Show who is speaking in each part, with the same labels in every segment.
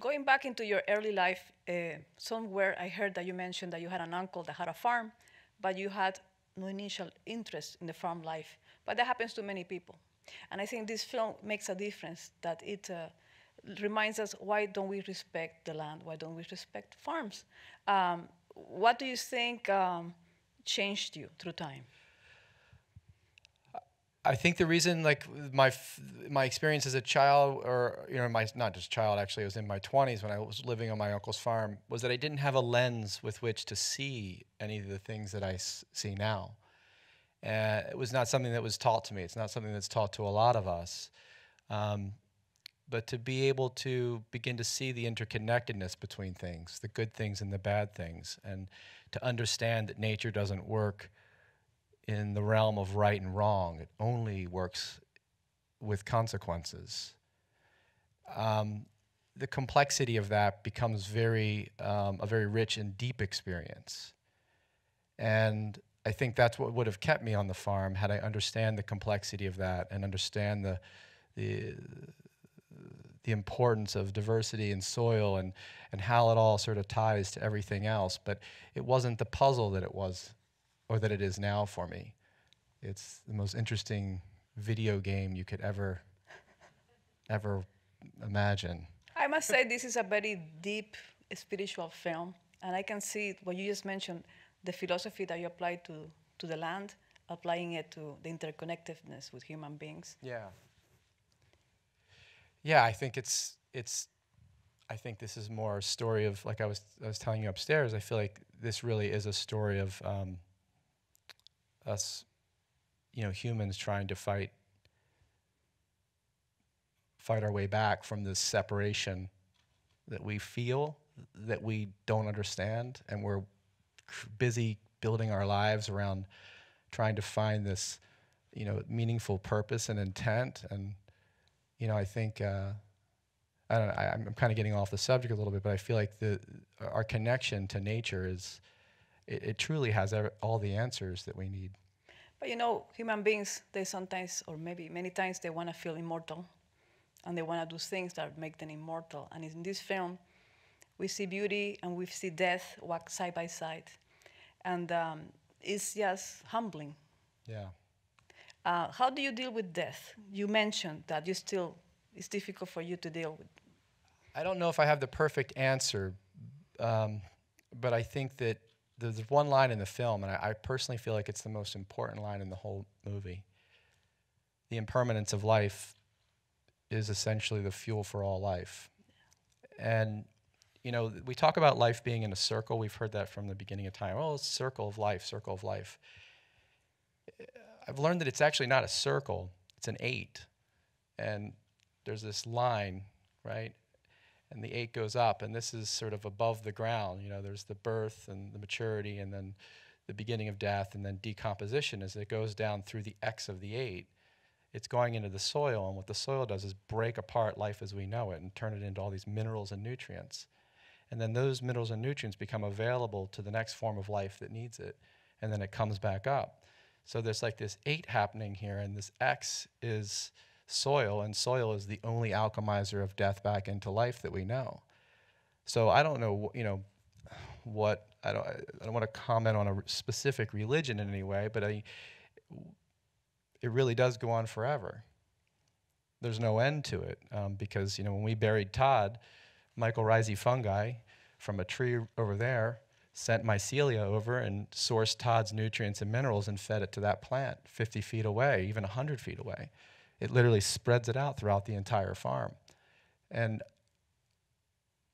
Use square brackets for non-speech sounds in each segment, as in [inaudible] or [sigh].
Speaker 1: Going back into your early life, uh, somewhere I heard that you mentioned that you had an uncle that had a farm, but you had no initial interest in the farm life. But that happens to many people. And I think this film makes a difference that it uh, reminds us why don't we respect the land? Why don't we respect farms? Um, what do you think um, changed you through time?
Speaker 2: I think the reason, like my my experience as a child, or you know, my not just child actually, I was in my twenties when I was living on my uncle's farm, was that I didn't have a lens with which to see any of the things that I see now. Uh, it was not something that was taught to me. It's not something that's taught to a lot of us. Um, but to be able to begin to see the interconnectedness between things, the good things and the bad things, and to understand that nature doesn't work in the realm of right and wrong, it only works with consequences. Um, the complexity of that becomes very um, a very rich and deep experience. And I think that's what would have kept me on the farm had I understand the complexity of that and understand the the the importance of diversity in soil and and how it all sort of ties to everything else. But it wasn't the puzzle that it was or that it is now for me. It's the most interesting video game you could ever, ever imagine.
Speaker 1: I must say, this is a very deep spiritual film, and I can see what you just mentioned the philosophy that you apply to, to the land, applying it to the interconnectedness with human beings.
Speaker 2: Yeah. Yeah, I think it's it's I think this is more a story of like I was I was telling you upstairs. I feel like this really is a story of um, us, you know, humans trying to fight fight our way back from this separation that we feel that we don't understand and we're busy building our lives around trying to find this you know meaningful purpose and intent and you know i think uh, i don't know I, am kind of getting off the subject a little bit but i feel like the our connection to nature is it, it truly has all the answers that we need.
Speaker 1: But you know, human beings, they sometimes, or maybe many times, they want to feel immortal and they want to do things that make them immortal. And in this film, we see beauty and we see death walk side by side. And um, it's just humbling. Yeah. Uh, how do you deal with death? You mentioned that you still, it's difficult for you to deal with.
Speaker 2: I don't know if I have the perfect answer, um, but I think that there's one line in the film, and I, I personally feel like it's the most important line in the whole movie. The impermanence of life is essentially the fuel for all life. And, you know, we talk about life being in a circle. We've heard that from the beginning of time. Oh, it's circle of life, circle of life. I've learned that it's actually not a circle, it's an eight. And there's this line, right? and the eight goes up, and this is sort of above the ground. You know, there's the birth and the maturity, and then the beginning of death, and then decomposition as it goes down through the X of the eight. It's going into the soil, and what the soil does is break apart life as we know it and turn it into all these minerals and nutrients. And then those minerals and nutrients become available to the next form of life that needs it, and then it comes back up. So there's like this eight happening here, and this X is soil, and soil is the only alchemizer of death back into life that we know. So I don't know, you know, what I don't I don't want to comment on a specific religion in any way, but I, it really does go on forever. There's no end to it um, because you know when we buried Todd, Michael Risey fungi from a tree over there sent mycelia over and sourced Todd's nutrients and minerals and fed it to that plant 50 feet away, even 100 feet away it literally spreads it out throughout the entire farm. And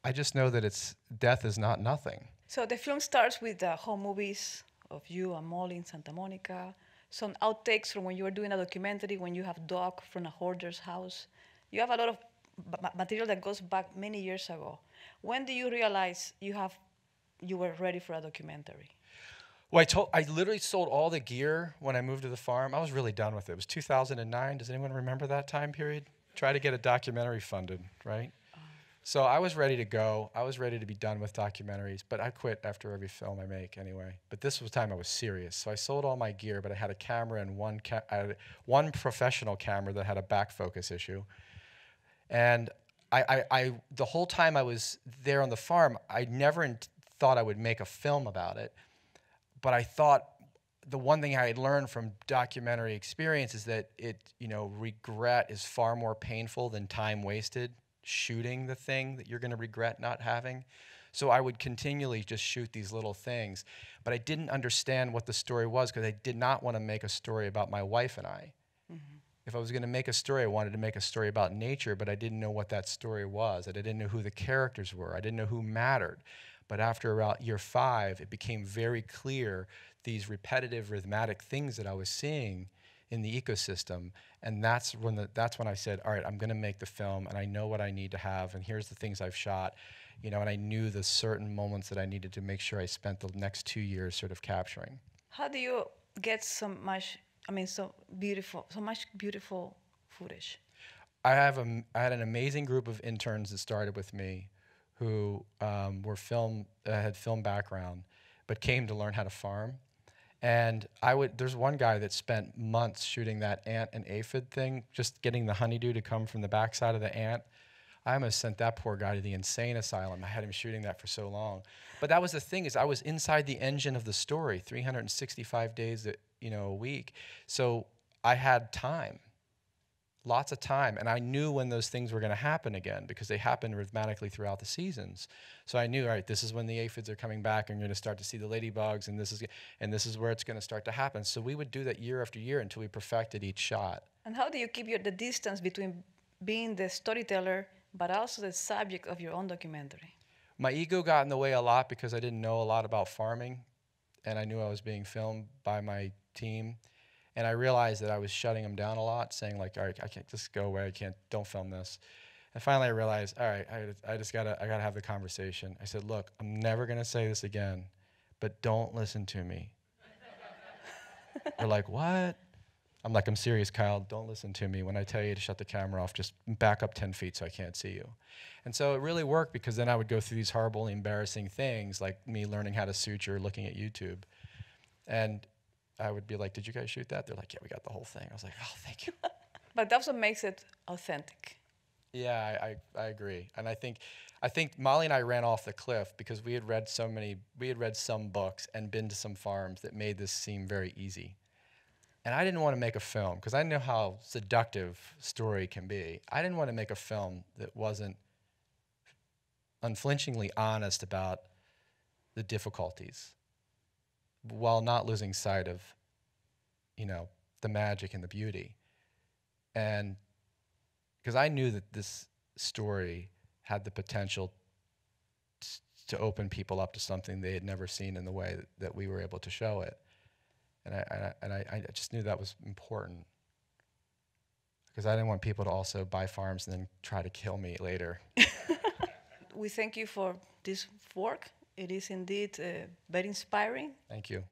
Speaker 2: I just know that it's death is not nothing.
Speaker 1: So the film starts with the home movies of you and Molly in Santa Monica, some outtakes from when you were doing a documentary, when you have Doc from a hoarder's house. You have a lot of material that goes back many years ago. When do you realize you have you were ready for a documentary?
Speaker 2: Well, I told I literally sold all the gear when I moved to the farm. I was really done with it. It was 2009. Does anyone remember that time period? Try to get a documentary funded, right? So I was ready to go. I was ready to be done with documentaries, but I quit after every film I make anyway. But this was time I was serious. So I sold all my gear, but I had a camera and one ca- one professional camera that had a back focus issue. And I, I, I the whole time I was there on the farm, I never in- thought I would make a film about it but I thought the one thing I had learned from documentary experience is that it, you know, regret is far more painful than time wasted shooting the thing that you're going to regret not having. So I would continually just shoot these little things, but I didn't understand what the story was because I did not want to make a story about my wife and I. Mm-hmm. If I was going to make a story, I wanted to make a story about nature, but I didn't know what that story was. I didn't know who the characters were. I didn't know who mattered. But after about year five, it became very clear these repetitive rhythmic things that I was seeing in the ecosystem. And that's when the, that's when I said, all right, I'm going to make the film, and I know what I need to have, and here's the things I've shot, you know. And I knew the certain moments that I needed to make sure I spent the next two years sort of capturing.
Speaker 1: How do you get so much? I mean, so beautiful, so much beautiful footage.
Speaker 2: I have a, I had an amazing group of interns that started with me who um, were film uh, had film background, but came to learn how to farm. And I would there's one guy that spent months shooting that ant and aphid thing, just getting the honeydew to come from the backside of the ant. I almost sent that poor guy to the insane asylum. I had him shooting that for so long. But that was the thing is I was inside the engine of the story, 365 days, that, uh, you know, a week. So I had time lots of time. And I knew when those things were going to happen again because they happen rhythmically throughout the seasons. So I knew, right, this is when the aphids are coming back and you're going to start to see the ladybugs and this is and this is where it's going to start to happen. So we would do that year after year until we perfected each shot.
Speaker 1: And how do you keep your, the distance between being the storyteller but also the subject of your own documentary?
Speaker 2: My ego got in the way a lot because I didn't know a lot about farming and I knew I was being filmed by my team and I realized that I was shutting them down a lot, saying like, all right, I can't just go away. I can't, don't film this. And finally I realized, all right, I, I just gotta, I gotta have the conversation. I said, look, I'm never gonna say this again, but don't listen to me. They're like, what? I'm like, I'm serious, Kyle. Don't listen to me. When I tell you to shut the camera off, just back up 10 feet so I can't see you. And so it really worked because then I would go through these horrible, embarrassing things like me learning how to suture, looking at YouTube. And I would be like, "Did you guys shoot that?" They're like, "Yeah, we got the whole thing." I was like, "Oh, thank you."
Speaker 1: [laughs] but that's what makes it authentic.
Speaker 2: Yeah, I, I, I agree, and I think I think Molly and I ran off the cliff because we had read so many, we had read some books and been to some farms that made this seem very easy. And I didn't want to make a film because I know how seductive story can be. I didn't want to make a film that wasn't unflinchingly honest about the difficulties while not losing sight of, you know, the magic and the beauty. And because I knew that this story had the potential to open people up to something they had never seen in the way that, that we were able to show it. And I, and I, I just knew that was important because I didn't want people to also buy farms and then try to kill me later.
Speaker 1: [laughs] we thank you for this work it is indeed uh, very inspiring.
Speaker 2: Thank you.